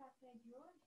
café de hoje?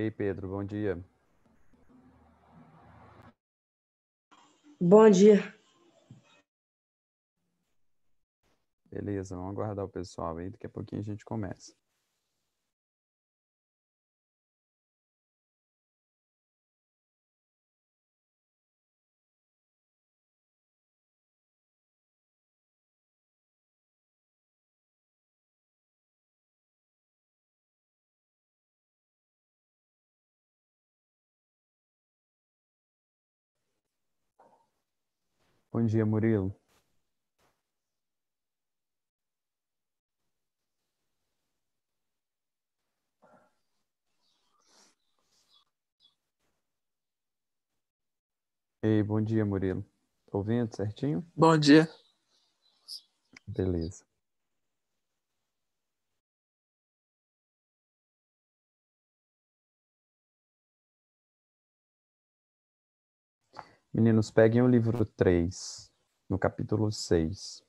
Ei, Pedro, bom dia. Bom dia. Beleza, vamos aguardar o pessoal aí, daqui a pouquinho a gente começa. Bom dia, Murilo. Ei, bom dia, Murilo. Tá ouvindo certinho? Bom dia. Beleza. Meninos, peguem o livro 3, no capítulo 6.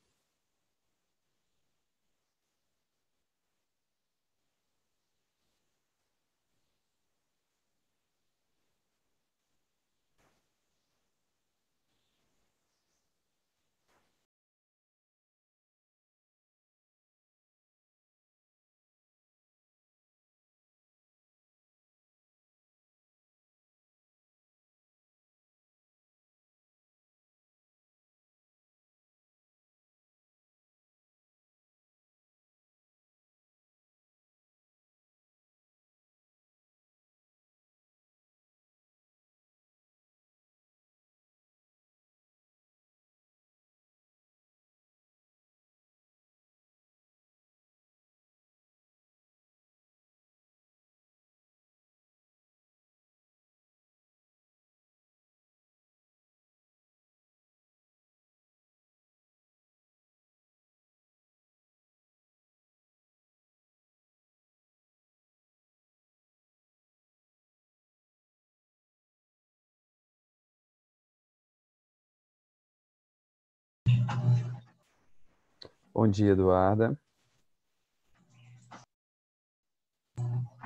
Bom dia, Eduarda.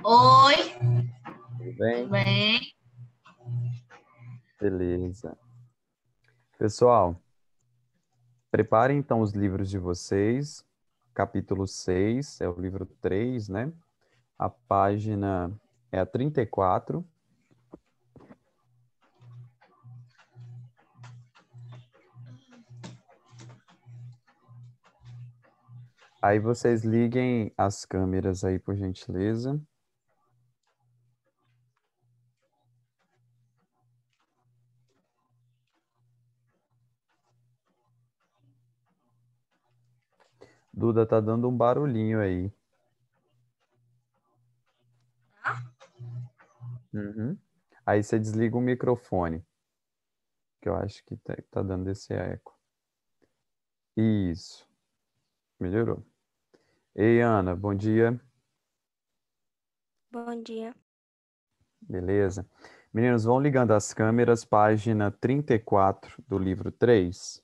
Oi. Tudo bem? Tudo bem. Beleza. Pessoal, preparem então os livros de vocês. Capítulo 6 é o livro 3, né? A página é a 34 Aí vocês liguem as câmeras aí, por gentileza. Duda, tá dando um barulhinho aí. Ah? Uhum. Aí você desliga o microfone, que eu acho que tá, tá dando esse eco. Isso. Melhorou. Ei, Ana, bom dia. Bom dia. Beleza. Meninos, vão ligando as câmeras, página 34 do livro 3.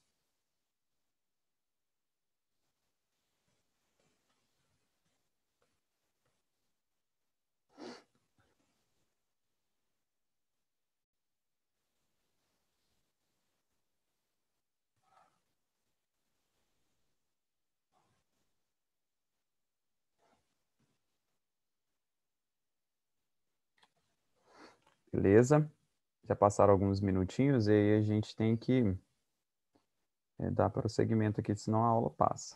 Beleza? Já passaram alguns minutinhos e aí a gente tem que é, dar prosseguimento aqui, senão a aula passa.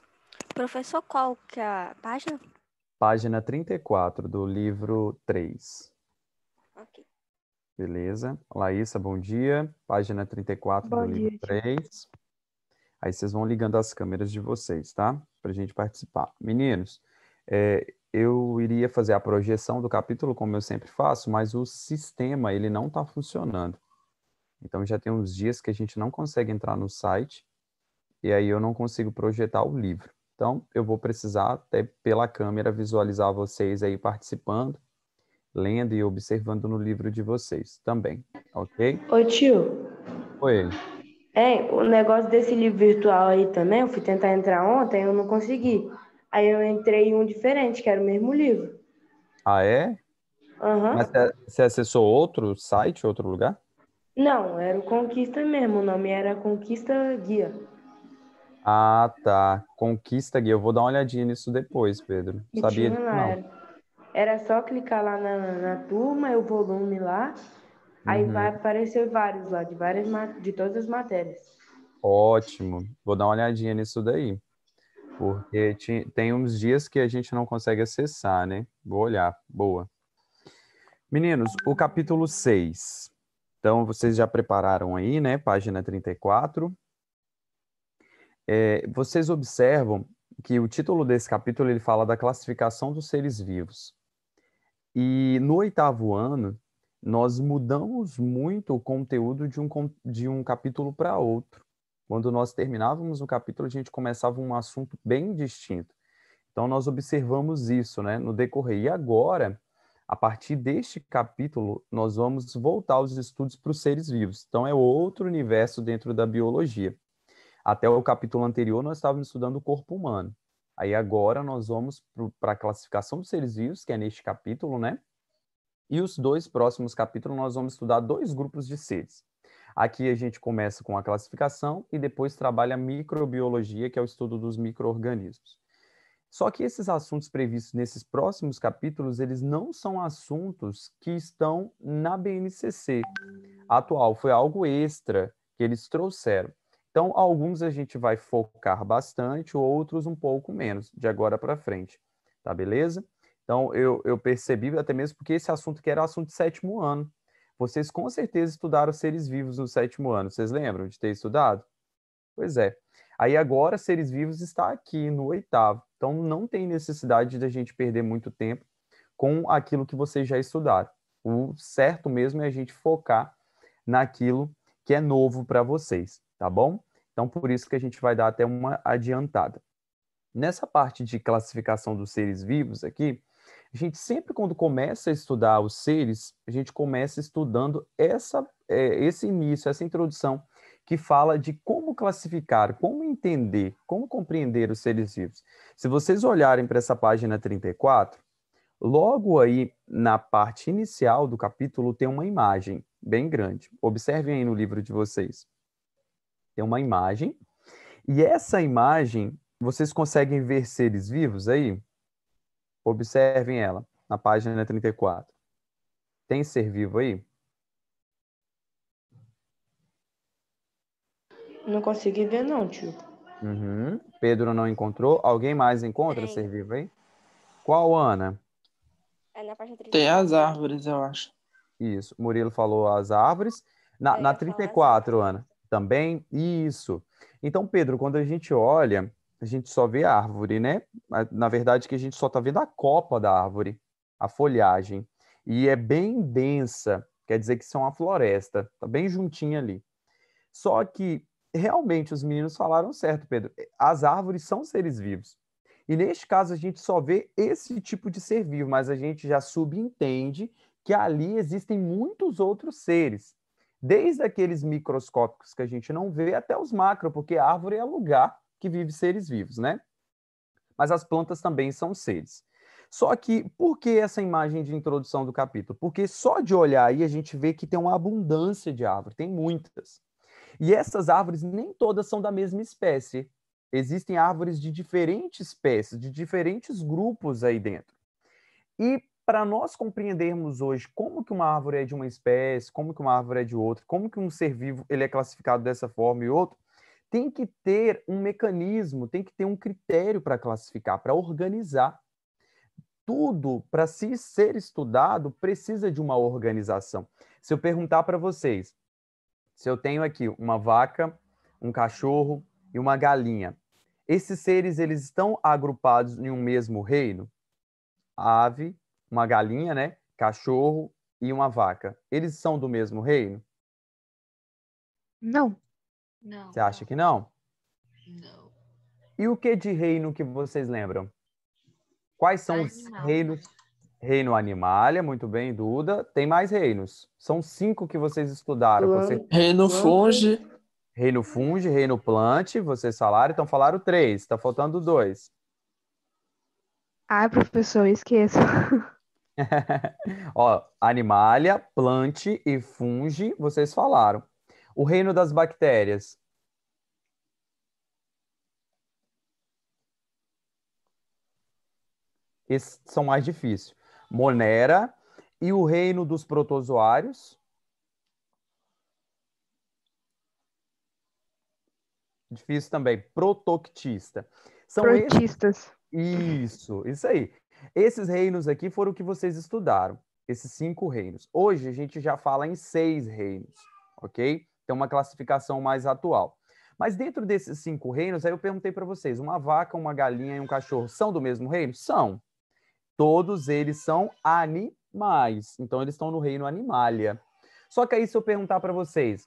Professor, qual que é a página? Página 34 do livro 3. Ok. Beleza. Laísa, bom dia. Página 34 bom do dia, livro 3. Aí vocês vão ligando as câmeras de vocês, tá? Para a gente participar. Meninos, é, eu iria fazer a projeção do capítulo, como eu sempre faço, mas o sistema ele não está funcionando. Então já tem uns dias que a gente não consegue entrar no site e aí eu não consigo projetar o livro. Então eu vou precisar até pela câmera visualizar vocês aí participando, lendo e observando no livro de vocês também, ok? Oi tio. Oi. É, o negócio desse livro virtual aí também, eu fui tentar entrar ontem, eu não consegui. Aí eu entrei em um diferente, que era o mesmo livro. Ah, é? Uhum. Mas você acessou outro site, outro lugar? Não, era o Conquista mesmo. O nome era Conquista Guia. Ah, tá. Conquista Guia. Eu vou dar uma olhadinha nisso depois, Pedro. E Sabia não. Era. era. só clicar lá na, na turma, é o volume lá. Aí uhum. vai aparecer vários lá, de, várias, de todas as matérias. Ótimo. Vou dar uma olhadinha nisso daí. Porque tem uns dias que a gente não consegue acessar, né? Vou olhar. Boa. Meninos, o capítulo 6. Então, vocês já prepararam aí, né? Página 34. É, vocês observam que o título desse capítulo ele fala da classificação dos seres vivos. E no oitavo ano, nós mudamos muito o conteúdo de um, de um capítulo para outro. Quando nós terminávamos um capítulo, a gente começava um assunto bem distinto. Então, nós observamos isso né, no decorrer. E agora, a partir deste capítulo, nós vamos voltar aos estudos para os seres vivos. Então, é outro universo dentro da biologia. Até o capítulo anterior, nós estávamos estudando o corpo humano. Aí, agora, nós vamos para a classificação dos seres vivos, que é neste capítulo, né? E os dois próximos capítulos, nós vamos estudar dois grupos de seres. Aqui a gente começa com a classificação e depois trabalha a microbiologia, que é o estudo dos microorganismos. Só que esses assuntos previstos nesses próximos capítulos, eles não são assuntos que estão na BNCC atual, foi algo extra que eles trouxeram. Então, alguns a gente vai focar bastante, outros um pouco menos, de agora para frente, tá beleza? Então, eu, eu percebi até mesmo porque esse assunto que era assunto de sétimo ano, vocês com certeza estudaram seres vivos no sétimo ano. Vocês lembram de ter estudado? Pois é. Aí agora, seres vivos está aqui no oitavo. Então, não tem necessidade da gente perder muito tempo com aquilo que vocês já estudaram. O certo mesmo é a gente focar naquilo que é novo para vocês, tá bom? Então, por isso que a gente vai dar até uma adiantada. Nessa parte de classificação dos seres vivos aqui, a gente sempre, quando começa a estudar os seres, a gente começa estudando essa, é, esse início, essa introdução, que fala de como classificar, como entender, como compreender os seres vivos. Se vocês olharem para essa página 34, logo aí na parte inicial do capítulo tem uma imagem bem grande. Observem aí no livro de vocês. Tem uma imagem. E essa imagem, vocês conseguem ver seres vivos aí? Observem ela, na página 34. Tem ser vivo aí? Não consegui ver, não, tio. Uhum. Pedro não encontrou. Alguém mais encontra Tem. ser vivo aí? Qual, Ana? É na página 34. Tem as árvores, eu acho. Isso. Murilo falou as árvores. Na, é, na 34, Ana. Também? Isso. Então, Pedro, quando a gente olha a gente só vê a árvore, né? Na verdade, que a gente só está vendo a copa da árvore, a folhagem. E é bem densa, quer dizer que são é uma floresta, tá bem juntinha ali. Só que realmente os meninos falaram certo, Pedro. As árvores são seres vivos. E neste caso a gente só vê esse tipo de ser vivo, mas a gente já subentende que ali existem muitos outros seres, desde aqueles microscópicos que a gente não vê até os macro, porque a árvore é lugar que vive seres vivos, né? Mas as plantas também são seres. Só que, por que essa imagem de introdução do capítulo? Porque só de olhar aí a gente vê que tem uma abundância de árvores, tem muitas. E essas árvores nem todas são da mesma espécie. Existem árvores de diferentes espécies, de diferentes grupos aí dentro. E para nós compreendermos hoje como que uma árvore é de uma espécie, como que uma árvore é de outra, como que um ser vivo ele é classificado dessa forma e outro, tem que ter um mecanismo, tem que ter um critério para classificar, para organizar. Tudo para se ser estudado precisa de uma organização. Se eu perguntar para vocês, se eu tenho aqui uma vaca, um cachorro e uma galinha, esses seres eles estão agrupados em um mesmo reino? A ave, uma galinha, né? Cachorro e uma vaca. Eles são do mesmo reino? Não. Você acha que não? Não. E o que de reino que vocês lembram? Quais são Animal. os reinos? Reino Animalia, muito bem, Duda. Tem mais reinos. São cinco que vocês estudaram. Você... Reino Funge. Reino Funge, Reino Plante, vocês falaram. Então falaram três, está faltando dois. Ah, professor, esqueço. Ó, Animalia, Plante e Funge, vocês falaram. O reino das bactérias. Esses são mais difíceis. Monera e o reino dos protozoários. Difícil também. Protoctista. São Protistas. Esses... Isso, isso aí. Esses reinos aqui foram o que vocês estudaram, esses cinco reinos. Hoje a gente já fala em seis reinos, ok? Tem uma classificação mais atual. Mas dentro desses cinco reinos, aí eu perguntei para vocês: uma vaca, uma galinha e um cachorro são do mesmo reino? São. Todos eles são animais. Então, eles estão no reino animalia. Só que aí, se eu perguntar para vocês,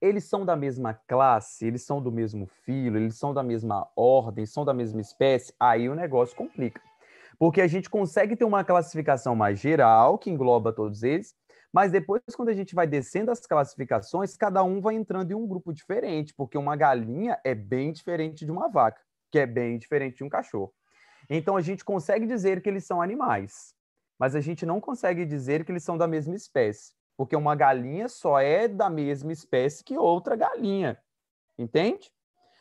eles são da mesma classe, eles são do mesmo filo, eles são da mesma ordem, são da mesma espécie, aí o negócio complica. Porque a gente consegue ter uma classificação mais geral, que engloba todos eles, mas depois, quando a gente vai descendo as classificações, cada um vai entrando em um grupo diferente, porque uma galinha é bem diferente de uma vaca, que é bem diferente de um cachorro. Então a gente consegue dizer que eles são animais, mas a gente não consegue dizer que eles são da mesma espécie, porque uma galinha só é da mesma espécie que outra galinha, entende?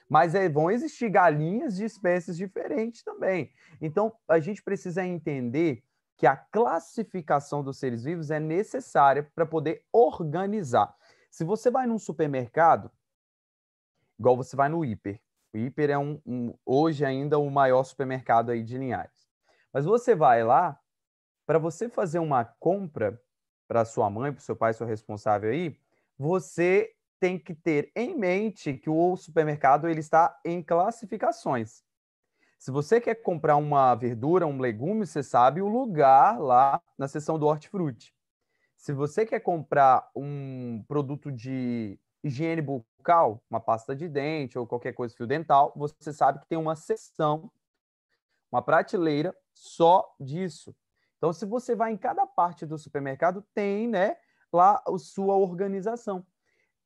Mas é, vão existir galinhas de espécies diferentes também. Então a gente precisa entender que a classificação dos seres vivos é necessária para poder organizar. Se você vai num supermercado, igual você vai no hiper, o hiper é um, um hoje ainda o maior supermercado aí de Linhares. Mas você vai lá para você fazer uma compra para sua mãe, para seu pai, seu responsável aí, você tem que ter em mente que o supermercado ele está em classificações. Se você quer comprar uma verdura, um legume, você sabe o lugar lá na seção do hortifruti. Se você quer comprar um produto de higiene bucal, uma pasta de dente ou qualquer coisa fio dental, você sabe que tem uma seção, uma prateleira só disso. Então, se você vai em cada parte do supermercado, tem, né, lá a sua organização.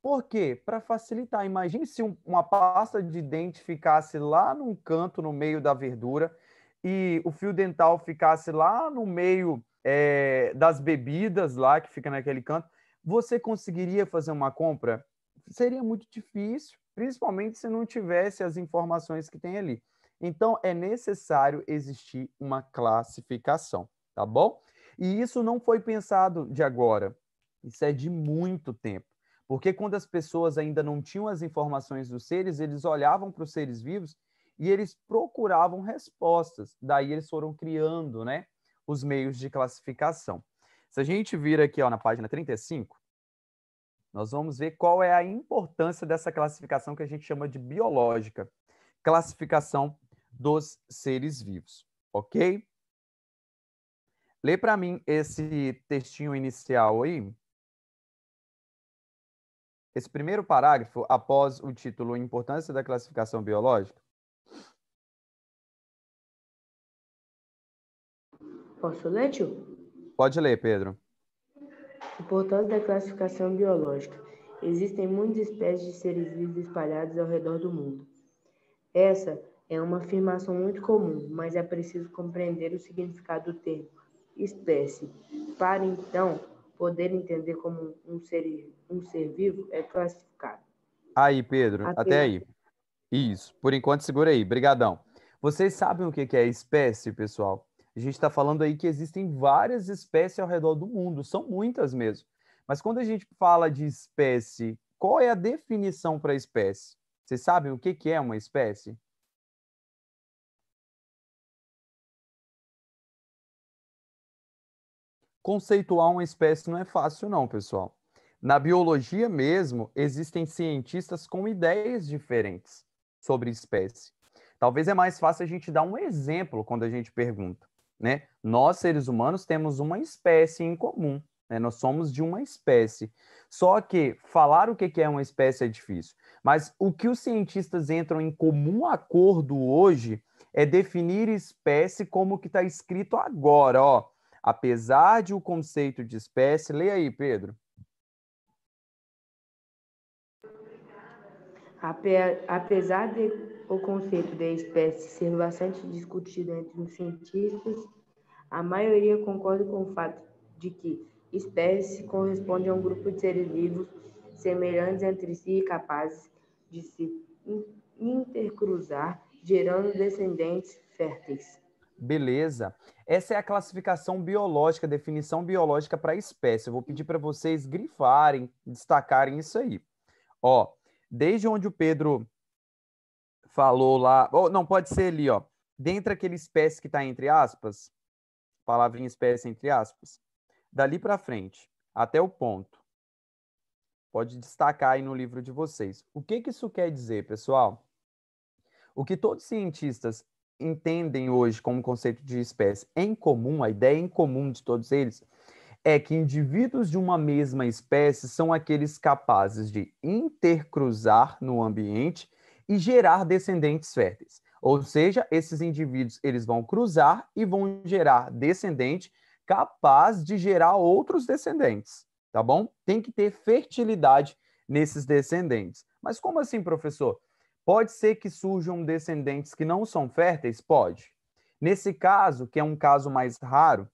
Por quê? Para facilitar. Imagine se um, uma pasta de dente ficasse lá num canto, no meio da verdura, e o fio dental ficasse lá no meio é, das bebidas, lá que fica naquele canto. Você conseguiria fazer uma compra? Seria muito difícil, principalmente se não tivesse as informações que tem ali. Então, é necessário existir uma classificação, tá bom? E isso não foi pensado de agora. Isso é de muito tempo. Porque quando as pessoas ainda não tinham as informações dos seres, eles olhavam para os seres vivos e eles procuravam respostas. Daí eles foram criando, né, os meios de classificação. Se a gente vir aqui, ó, na página 35, nós vamos ver qual é a importância dessa classificação que a gente chama de biológica, classificação dos seres vivos, OK? Lê para mim esse textinho inicial aí esse primeiro parágrafo após o título Importância da Classificação Biológica? Posso ler, tio? Pode ler, Pedro. Importância da classificação biológica. Existem muitas espécies de seres vivos espalhados ao redor do mundo. Essa é uma afirmação muito comum, mas é preciso compreender o significado do termo espécie para então poder entender como um ser, um ser vivo é classificado. Aí, Pedro, até, até aí. Isso, por enquanto segura aí, brigadão. Vocês sabem o que é espécie, pessoal? A gente está falando aí que existem várias espécies ao redor do mundo, são muitas mesmo. Mas quando a gente fala de espécie, qual é a definição para espécie? Vocês sabem o que é uma espécie? conceituar uma espécie não é fácil, não, pessoal. Na biologia mesmo, existem cientistas com ideias diferentes sobre espécie. Talvez é mais fácil a gente dar um exemplo quando a gente pergunta, né? Nós, seres humanos, temos uma espécie em comum, né? Nós somos de uma espécie. Só que falar o que é uma espécie é difícil. Mas o que os cientistas entram em comum acordo hoje é definir espécie como que está escrito agora, ó apesar de o conceito de espécie. Leia aí, Pedro. apesar de o conceito de espécie ser bastante discutido entre os cientistas, a maioria concorda com o fato de que espécie corresponde a um grupo de seres vivos semelhantes entre si e capazes de se intercruzar, gerando descendentes férteis. Beleza. Essa é a classificação biológica, definição biológica para espécie. Eu vou pedir para vocês grifarem, destacarem isso aí. Ó, desde onde o Pedro falou lá, ou não pode ser ali, ó, dentro daquele espécie que está entre aspas, palavrinha espécie entre aspas, dali para frente, até o ponto. Pode destacar aí no livro de vocês. O que, que isso quer dizer, pessoal? O que todos os cientistas entendem hoje como conceito de espécie em comum, a ideia em comum de todos eles, é que indivíduos de uma mesma espécie são aqueles capazes de intercruzar no ambiente e gerar descendentes férteis. Ou seja, esses indivíduos eles vão cruzar e vão gerar descendente capaz de gerar outros descendentes, tá bom? Tem que ter fertilidade nesses descendentes. Mas como assim, professor? Pode ser que surjam descendentes que não são férteis? Pode. Nesse caso, que é um caso mais raro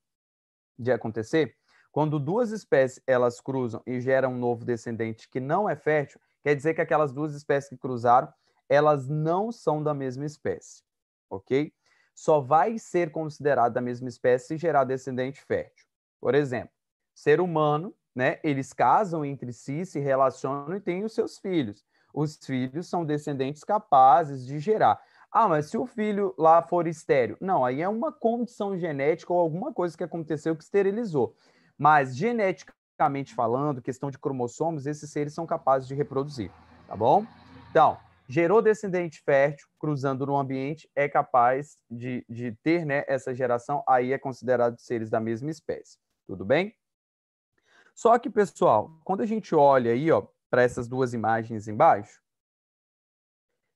de acontecer, quando duas espécies elas cruzam e geram um novo descendente que não é fértil, quer dizer que aquelas duas espécies que cruzaram, elas não são da mesma espécie, ok? Só vai ser considerado da mesma espécie se gerar descendente fértil. Por exemplo, ser humano, né? Eles casam entre si, se relacionam e têm os seus filhos. Os filhos são descendentes capazes de gerar. Ah, mas se o filho lá for estéreo? Não, aí é uma condição genética ou alguma coisa que aconteceu que esterilizou. Mas geneticamente falando, questão de cromossomos, esses seres são capazes de reproduzir, tá bom? Então, gerou descendente fértil, cruzando no ambiente, é capaz de, de ter né, essa geração, aí é considerado seres da mesma espécie. Tudo bem? Só que, pessoal, quando a gente olha aí, ó, para essas duas imagens embaixo?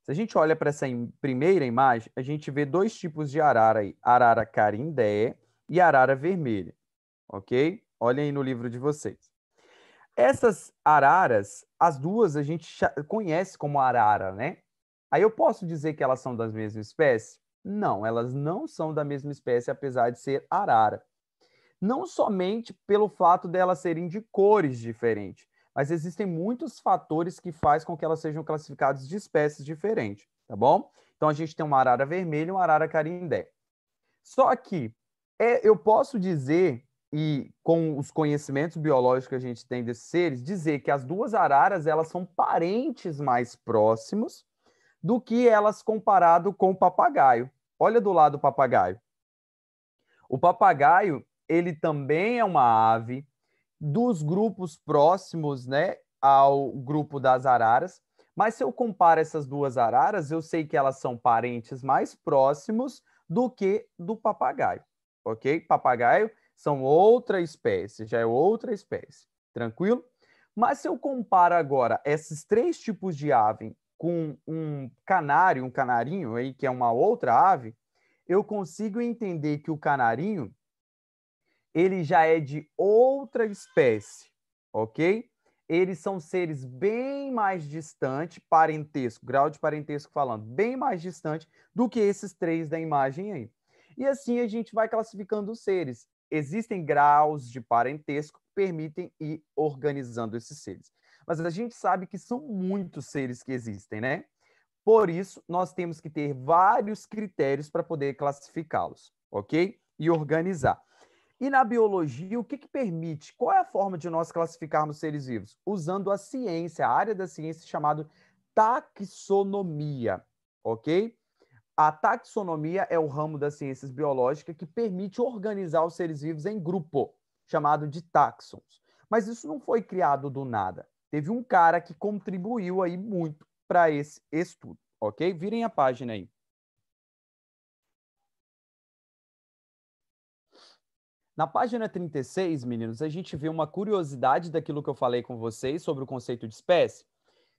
Se a gente olha para essa primeira imagem, a gente vê dois tipos de arara aí, arara carindé e arara vermelha, ok? Olhem aí no livro de vocês. Essas araras, as duas a gente conhece como arara, né? Aí eu posso dizer que elas são da mesma espécie? Não, elas não são da mesma espécie, apesar de ser arara. Não somente pelo fato delas serem de cores diferentes, mas existem muitos fatores que faz com que elas sejam classificadas de espécies diferentes, tá bom? Então a gente tem uma arara vermelha e uma arara carindé. Só que é, eu posso dizer e com os conhecimentos biológicos que a gente tem desses seres, dizer que as duas araras elas são parentes mais próximos do que elas comparado com o papagaio. Olha do lado do papagaio. O papagaio, ele também é uma ave, dos grupos próximos, né, ao grupo das araras. Mas se eu comparo essas duas araras, eu sei que elas são parentes mais próximos do que do papagaio, ok? Papagaio são outra espécie, já é outra espécie, tranquilo? Mas se eu comparo agora esses três tipos de ave com um canário, um canarinho aí, que é uma outra ave, eu consigo entender que o canarinho ele já é de outra espécie, ok? Eles são seres bem mais distantes, parentesco, grau de parentesco falando, bem mais distante do que esses três da imagem aí. E assim a gente vai classificando os seres. Existem graus de parentesco que permitem ir organizando esses seres. Mas a gente sabe que são muitos seres que existem, né? Por isso, nós temos que ter vários critérios para poder classificá-los, ok? E organizar. E na biologia, o que, que permite? Qual é a forma de nós classificarmos seres vivos? Usando a ciência, a área da ciência chamada taxonomia, ok? A taxonomia é o ramo das ciências biológicas que permite organizar os seres vivos em grupo, chamado de taxons. Mas isso não foi criado do nada. Teve um cara que contribuiu aí muito para esse estudo, ok? Virem a página aí. Na página 36, meninos, a gente vê uma curiosidade daquilo que eu falei com vocês sobre o conceito de espécie.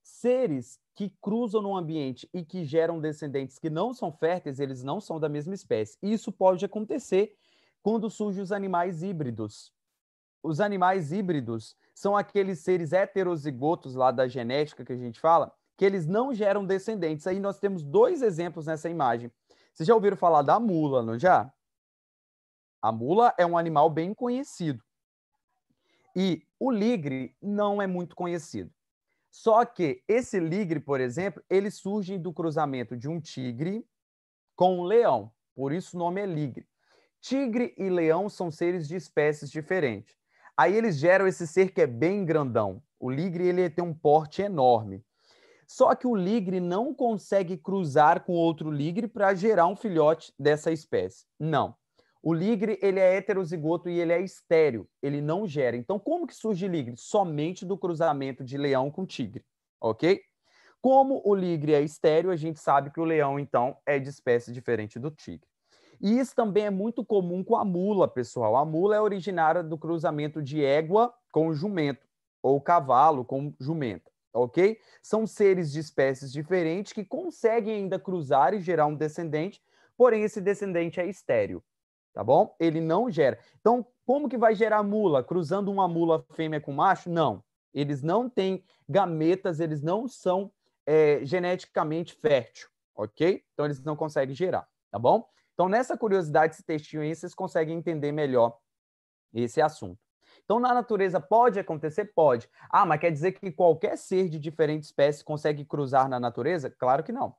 Seres que cruzam no ambiente e que geram descendentes que não são férteis, eles não são da mesma espécie. Isso pode acontecer quando surgem os animais híbridos. Os animais híbridos são aqueles seres heterozigotos lá da genética que a gente fala, que eles não geram descendentes. Aí nós temos dois exemplos nessa imagem. Vocês já ouviram falar da mula, não já? A mula é um animal bem conhecido. E o ligre não é muito conhecido. Só que esse ligre, por exemplo, ele surge do cruzamento de um tigre com um leão. Por isso o nome é ligre. Tigre e leão são seres de espécies diferentes. Aí eles geram esse ser que é bem grandão. O ligre ele tem um porte enorme. Só que o ligre não consegue cruzar com outro ligre para gerar um filhote dessa espécie. Não. O ligre ele é heterozigoto e ele é estéreo, ele não gera. Então, como que surge ligre? Somente do cruzamento de leão com tigre, ok? Como o ligre é estéreo, a gente sabe que o leão, então, é de espécie diferente do tigre. E isso também é muito comum com a mula, pessoal. A mula é originária do cruzamento de égua com jumento, ou cavalo com jumenta, ok? São seres de espécies diferentes que conseguem ainda cruzar e gerar um descendente, porém esse descendente é estéreo tá bom? Ele não gera. Então, como que vai gerar mula? Cruzando uma mula fêmea com macho? Não. Eles não têm gametas, eles não são é, geneticamente fértil, ok? Então, eles não conseguem gerar, tá bom? Então, nessa curiosidade, esse textinho aí, vocês conseguem entender melhor esse assunto. Então, na natureza pode acontecer? Pode. Ah, mas quer dizer que qualquer ser de diferente espécie consegue cruzar na natureza? Claro que não.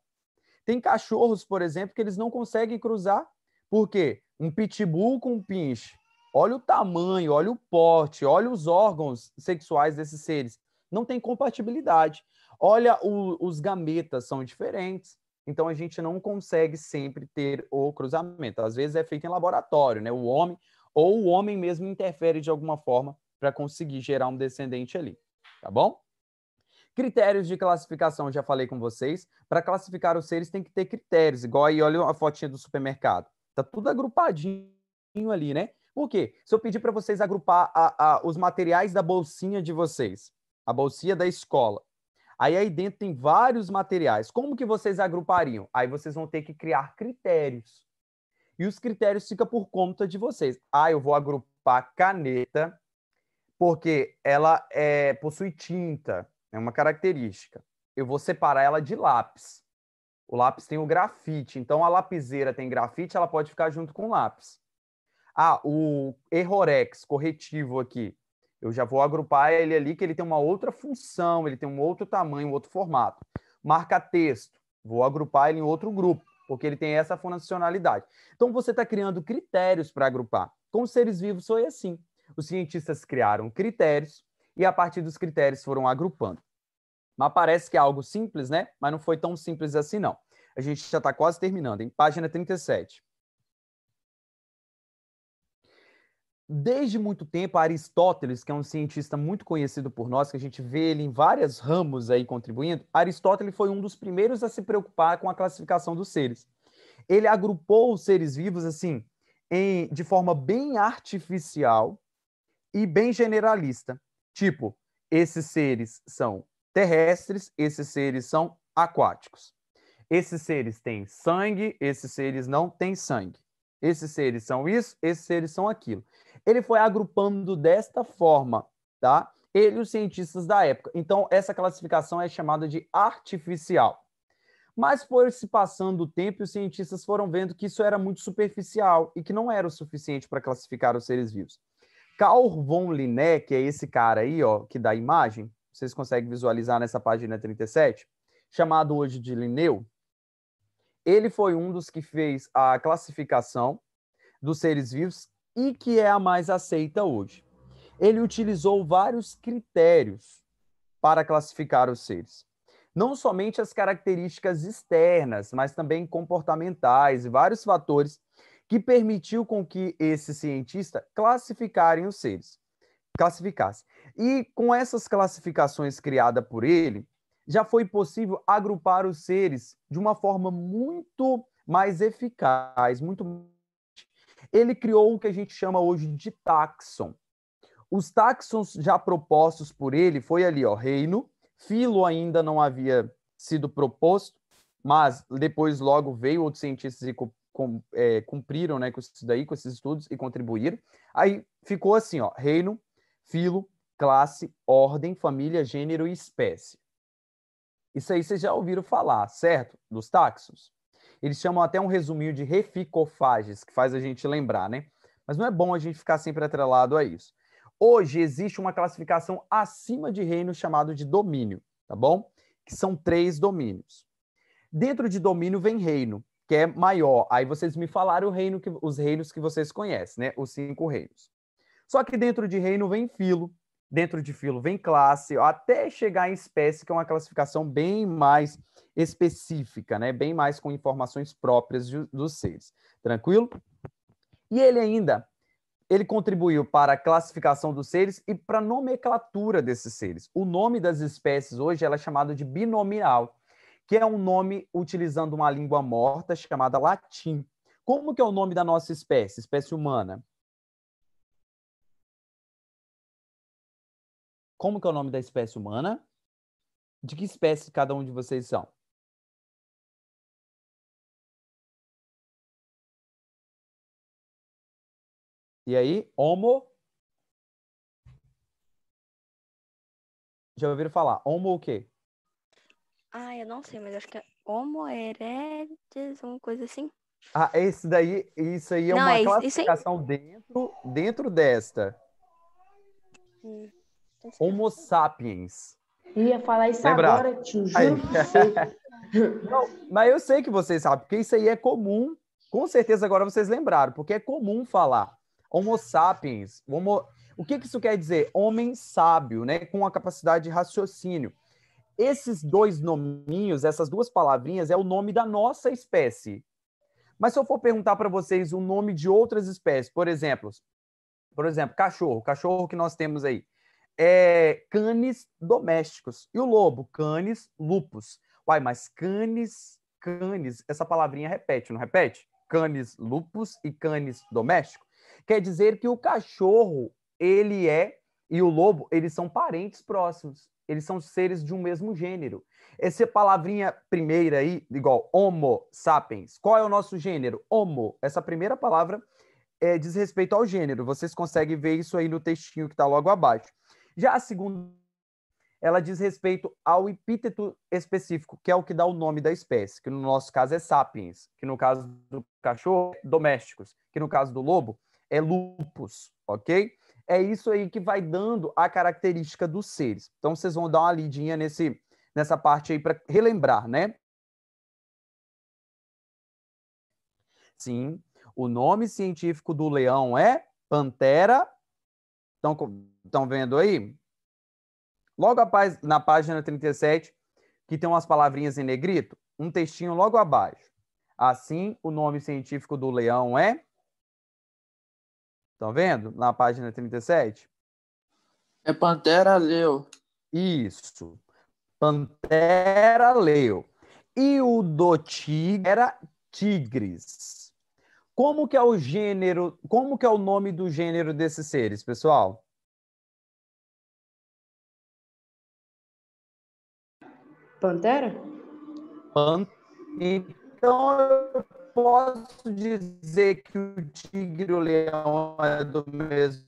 Tem cachorros, por exemplo, que eles não conseguem cruzar porque um pitbull com um pinche, olha o tamanho, olha o porte, olha os órgãos sexuais desses seres. Não tem compatibilidade. Olha, o, os gametas são diferentes. Então a gente não consegue sempre ter o cruzamento. Às vezes é feito em laboratório, né? O homem ou o homem mesmo interfere de alguma forma para conseguir gerar um descendente ali, tá bom? Critérios de classificação, já falei com vocês. Para classificar os seres tem que ter critérios, igual aí, olha a fotinha do supermercado. Tá tudo agrupadinho ali, né? Por quê? Se eu pedir para vocês agrupar a, a, os materiais da bolsinha de vocês, a bolsinha da escola, aí aí dentro tem vários materiais. Como que vocês agrupariam? Aí vocês vão ter que criar critérios. E os critérios ficam por conta de vocês. Ah, eu vou agrupar caneta, porque ela é, possui tinta, é uma característica. Eu vou separar ela de lápis. O lápis tem o grafite. Então, a lapiseira tem grafite, ela pode ficar junto com o lápis. Ah, o errorex, corretivo aqui. Eu já vou agrupar ele ali, que ele tem uma outra função, ele tem um outro tamanho, um outro formato. Marca texto, vou agrupar ele em outro grupo, porque ele tem essa funcionalidade. Então, você está criando critérios para agrupar. Com os seres vivos foi assim. Os cientistas criaram critérios e, a partir dos critérios, foram agrupando. Mas parece que é algo simples, né? Mas não foi tão simples assim, não. A gente já está quase terminando, em página 37. Desde muito tempo, Aristóteles, que é um cientista muito conhecido por nós, que a gente vê ele em vários ramos aí contribuindo, Aristóteles foi um dos primeiros a se preocupar com a classificação dos seres. Ele agrupou os seres vivos assim, em, de forma bem artificial e bem generalista. Tipo, esses seres são terrestres, esses seres são aquáticos. Esses seres têm sangue, esses seres não têm sangue. Esses seres são isso, esses seres são aquilo. Ele foi agrupando desta forma, tá? Ele e os cientistas da época. Então, essa classificação é chamada de artificial. Mas foi se passando o tempo e os cientistas foram vendo que isso era muito superficial e que não era o suficiente para classificar os seres vivos. Carl von Linné, que é esse cara aí, ó, que dá a imagem, vocês conseguem visualizar nessa página 37, chamado hoje de Linneu, ele foi um dos que fez a classificação dos seres vivos e que é a mais aceita hoje. Ele utilizou vários critérios para classificar os seres. Não somente as características externas, mas também comportamentais e vários fatores que permitiu com que esse cientista classificarem os seres classificasse. E com essas classificações criadas por ele, já foi possível agrupar os seres de uma forma muito mais eficaz, muito ele criou o que a gente chama hoje de táxon. Os táxons já propostos por ele foi ali, ó, reino, filo ainda não havia sido proposto, mas depois logo veio outros cientistas e eh, cumpriram né, com isso daí, com esses estudos e contribuíram. Aí ficou assim, ó, reino, filo, classe, ordem, família, gênero e espécie. Isso aí vocês já ouviram falar, certo? Dos táxons. Eles chamam até um resuminho de reficofages, que faz a gente lembrar, né? Mas não é bom a gente ficar sempre atrelado a isso. Hoje existe uma classificação acima de reino chamado de domínio, tá bom? Que são três domínios. Dentro de domínio vem reino, que é maior. Aí vocês me falaram o reino que, os reinos que vocês conhecem, né? Os cinco reinos. Só que dentro de reino vem filo, dentro de filo vem classe, até chegar em espécie, que é uma classificação bem mais específica, né? bem mais com informações próprias de, dos seres. Tranquilo? E ele ainda ele contribuiu para a classificação dos seres e para a nomenclatura desses seres. O nome das espécies hoje é chamado de binomial, que é um nome utilizando uma língua morta chamada latim. Como que é o nome da nossa espécie, espécie humana? como que é o nome da espécie humana, de que espécie cada um de vocês são. E aí, homo. Já ouviram falar? Homo o quê? Ah, eu não sei, mas acho que é homo erectus, uma coisa assim. Ah, esse daí, isso aí é não, uma é classificação dentro, dentro desta. Hum. Tá homo sapiens. Ia falar isso Lembra? agora, tio. Juro Não, mas eu sei que vocês sabem, porque isso aí é comum. Com certeza agora vocês lembraram, porque é comum falar Homo sapiens. Homo... O que, que isso quer dizer? Homem sábio, né? Com a capacidade de raciocínio. Esses dois nominhos, essas duas palavrinhas, é o nome da nossa espécie. Mas se eu for perguntar para vocês o nome de outras espécies, por exemplo, por exemplo, cachorro, cachorro que nós temos aí é, canes domésticos. E o lobo, canes lupus. Uai, mas canes, canes, essa palavrinha repete, não repete? Canes lupus e canes doméstico. Quer dizer que o cachorro, ele é, e o lobo, eles são parentes próximos. Eles são seres de um mesmo gênero. Essa palavrinha primeira aí, igual homo sapiens, qual é o nosso gênero? Homo. Essa primeira palavra é, diz respeito ao gênero. Vocês conseguem ver isso aí no textinho que está logo abaixo. Já a segunda, ela diz respeito ao epíteto específico, que é o que dá o nome da espécie, que no nosso caso é sapiens, que no caso do cachorro, é domésticos, que no caso do lobo, é lupus, ok? É isso aí que vai dando a característica dos seres. Então, vocês vão dar uma lidinha nesse, nessa parte aí para relembrar, né? Sim, o nome científico do leão é Pantera. Então, Estão vendo aí? Logo após, na página 37, que tem umas palavrinhas em negrito, um textinho logo abaixo. Assim, o nome científico do leão é. Estão vendo? Na página 37? É Pantera Leo. Isso. Pantera Leo. E o do tigre era tigres. Como que é o gênero, como que é o nome do gênero desses seres, pessoal? Pantera? Então, eu posso dizer que o tigre e o leão é do mesmo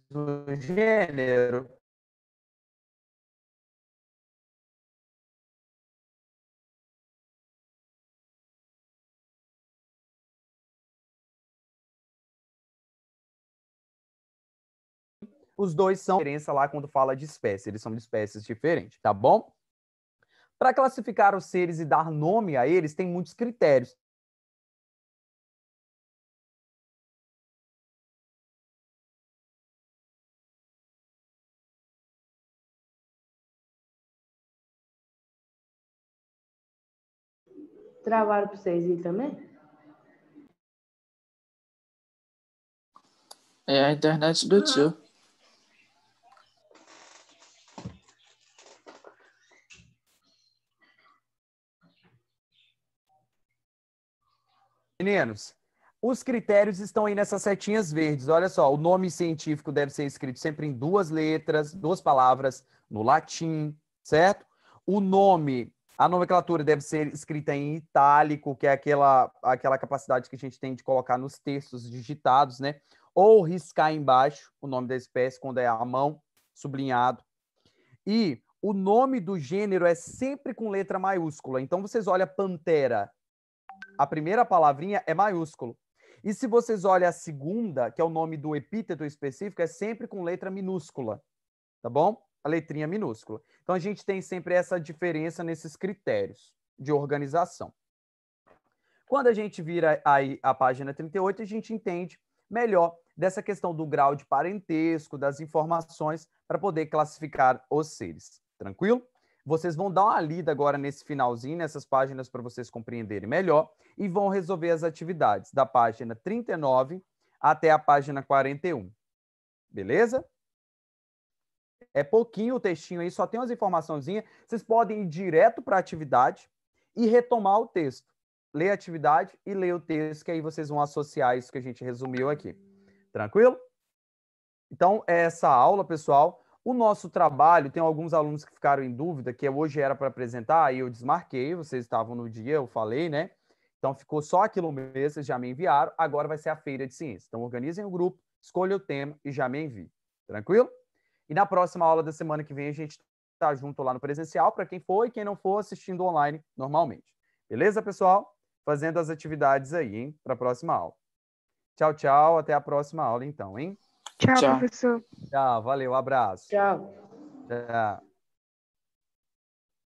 gênero? Os dois são diferença lá quando fala de espécie, eles são de espécies diferentes, tá bom? Para classificar os seres e dar nome a eles, tem muitos critérios. Travaram para vocês aí também? É a internet do tio. Meninos, os critérios estão aí nessas setinhas verdes. Olha só, o nome científico deve ser escrito sempre em duas letras, duas palavras, no latim, certo? O nome, a nomenclatura deve ser escrita em itálico, que é aquela, aquela capacidade que a gente tem de colocar nos textos digitados, né? Ou riscar embaixo o nome da espécie, quando é a mão, sublinhado. E o nome do gênero é sempre com letra maiúscula. Então, vocês olham Pantera, a primeira palavrinha é maiúsculo. E se vocês olham a segunda, que é o nome do epíteto específico, é sempre com letra minúscula, tá bom? A letrinha minúscula. Então a gente tem sempre essa diferença nesses critérios de organização. Quando a gente vira aí a página 38, a gente entende melhor dessa questão do grau de parentesco, das informações para poder classificar os seres. Tranquilo? Vocês vão dar uma lida agora nesse finalzinho, nessas páginas para vocês compreenderem melhor e vão resolver as atividades da página 39 até a página 41. Beleza? É pouquinho o textinho aí, só tem umas informaçãozinhas. Vocês podem ir direto para a atividade e retomar o texto. Ler a atividade e ler o texto, que aí vocês vão associar isso que a gente resumiu aqui. Tranquilo? Então, essa aula, pessoal, o nosso trabalho, tem alguns alunos que ficaram em dúvida, que é hoje era para apresentar, aí eu desmarquei, vocês estavam no dia, eu falei, né? Então ficou só aquilo mesmo, vocês já me enviaram, agora vai ser a feira de ciência. Então organizem o grupo, escolha o tema e já me envie. Tranquilo? E na próxima aula da semana que vem a gente está junto lá no presencial, para quem foi e quem não for assistindo online normalmente. Beleza, pessoal? Fazendo as atividades aí, hein? Para a próxima aula. Tchau, tchau. Até a próxima aula, então, hein? Tchau, Tchau. professor. Tchau, valeu, abraço. Tchau. Tchau.